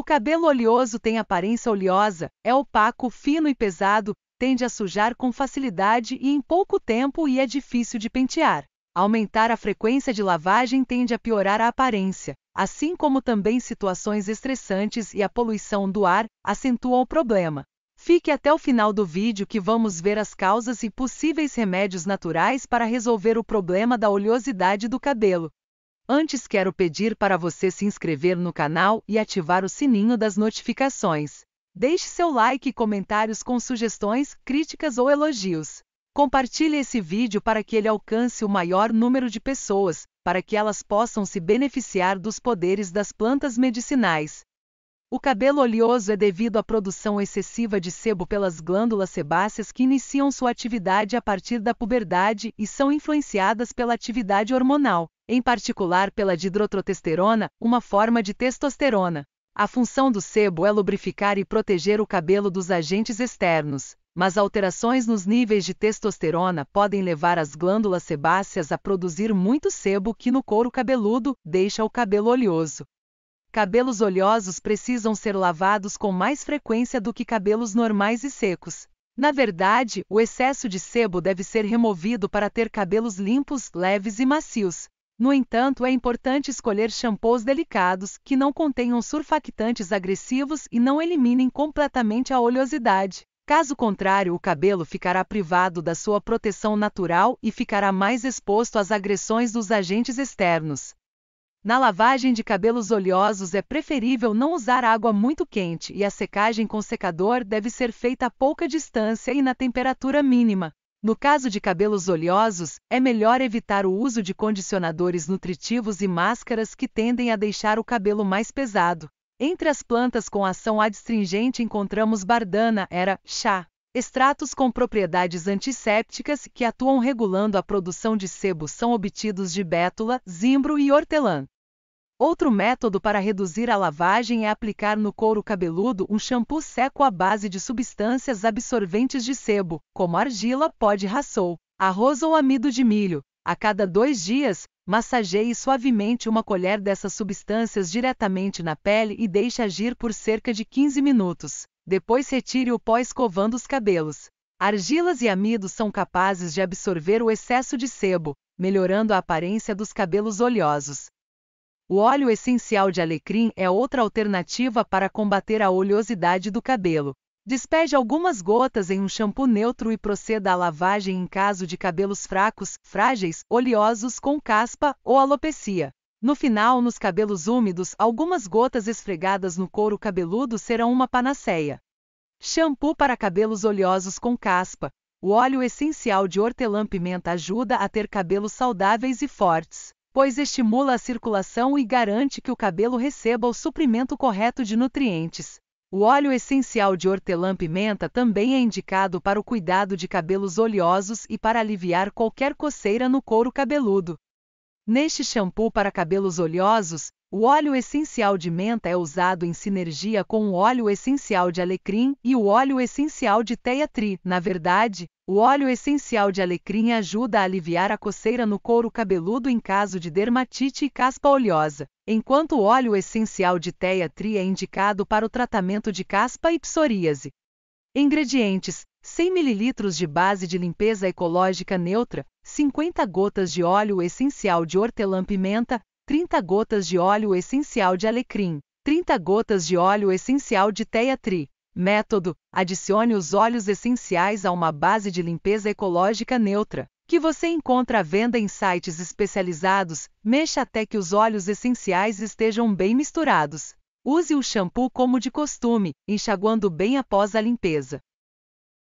O cabelo oleoso tem aparência oleosa, é opaco, fino e pesado, tende a sujar com facilidade e em pouco tempo e é difícil de pentear. Aumentar a frequência de lavagem tende a piorar a aparência, assim como também situações estressantes e a poluição do ar acentuam o problema. Fique até o final do vídeo que vamos ver as causas e possíveis remédios naturais para resolver o problema da oleosidade do cabelo. Antes quero pedir para você se inscrever no canal e ativar o sininho das notificações. Deixe seu like e comentários com sugestões, críticas ou elogios. Compartilhe esse vídeo para que ele alcance o maior número de pessoas, para que elas possam se beneficiar dos poderes das plantas medicinais. O cabelo oleoso é devido à produção excessiva de sebo pelas glândulas sebáceas que iniciam sua atividade a partir da puberdade e são influenciadas pela atividade hormonal em particular pela didrotrotesterona, uma forma de testosterona. A função do sebo é lubrificar e proteger o cabelo dos agentes externos, mas alterações nos níveis de testosterona podem levar as glândulas sebáceas a produzir muito sebo que no couro cabeludo deixa o cabelo oleoso. Cabelos oleosos precisam ser lavados com mais frequência do que cabelos normais e secos. Na verdade, o excesso de sebo deve ser removido para ter cabelos limpos, leves e macios. No entanto, é importante escolher shampoos delicados que não contenham surfactantes agressivos e não eliminem completamente a oleosidade. Caso contrário, o cabelo ficará privado da sua proteção natural e ficará mais exposto às agressões dos agentes externos. Na lavagem de cabelos oleosos é preferível não usar água muito quente e a secagem com secador deve ser feita a pouca distância e na temperatura mínima. No caso de cabelos oleosos, é melhor evitar o uso de condicionadores nutritivos e máscaras que tendem a deixar o cabelo mais pesado. Entre as plantas com ação adstringente encontramos bardana, era, chá, Extratos com propriedades antissépticas que atuam regulando a produção de sebo são obtidos de bétula, zimbro e hortelã. Outro método para reduzir a lavagem é aplicar no couro cabeludo um shampoo seco à base de substâncias absorventes de sebo, como argila, pó de rassou, arroz ou amido de milho. A cada dois dias, massageie suavemente uma colher dessas substâncias diretamente na pele e deixe agir por cerca de 15 minutos. Depois retire o pó escovando os cabelos. Argilas e amidos são capazes de absorver o excesso de sebo, melhorando a aparência dos cabelos oleosos. O óleo essencial de alecrim é outra alternativa para combater a oleosidade do cabelo. Despeje algumas gotas em um shampoo neutro e proceda à lavagem em caso de cabelos fracos, frágeis, oleosos com caspa ou alopecia. No final, nos cabelos úmidos, algumas gotas esfregadas no couro cabeludo serão uma panaceia. Shampoo para cabelos oleosos com caspa. O óleo essencial de hortelã-pimenta ajuda a ter cabelos saudáveis e fortes pois estimula a circulação e garante que o cabelo receba o suprimento correto de nutrientes. O óleo essencial de hortelã-pimenta também é indicado para o cuidado de cabelos oleosos e para aliviar qualquer coceira no couro cabeludo. Neste shampoo para cabelos oleosos, o óleo essencial de menta é usado em sinergia com o óleo essencial de alecrim e o óleo essencial de teia Na verdade, o óleo essencial de alecrim ajuda a aliviar a coceira no couro cabeludo em caso de dermatite e caspa oleosa, enquanto o óleo essencial de teia é indicado para o tratamento de caspa e psoríase. Ingredientes: 100 ml de base de limpeza ecológica neutra, 50 gotas de óleo essencial de hortelã-pimenta, 30 gotas de óleo essencial de alecrim, 30 gotas de óleo essencial de teatri. Método: adicione os óleos essenciais a uma base de limpeza ecológica neutra, que você encontra à venda em sites especializados. Mexa até que os óleos essenciais estejam bem misturados. Use o shampoo como de costume, enxaguando bem após a limpeza.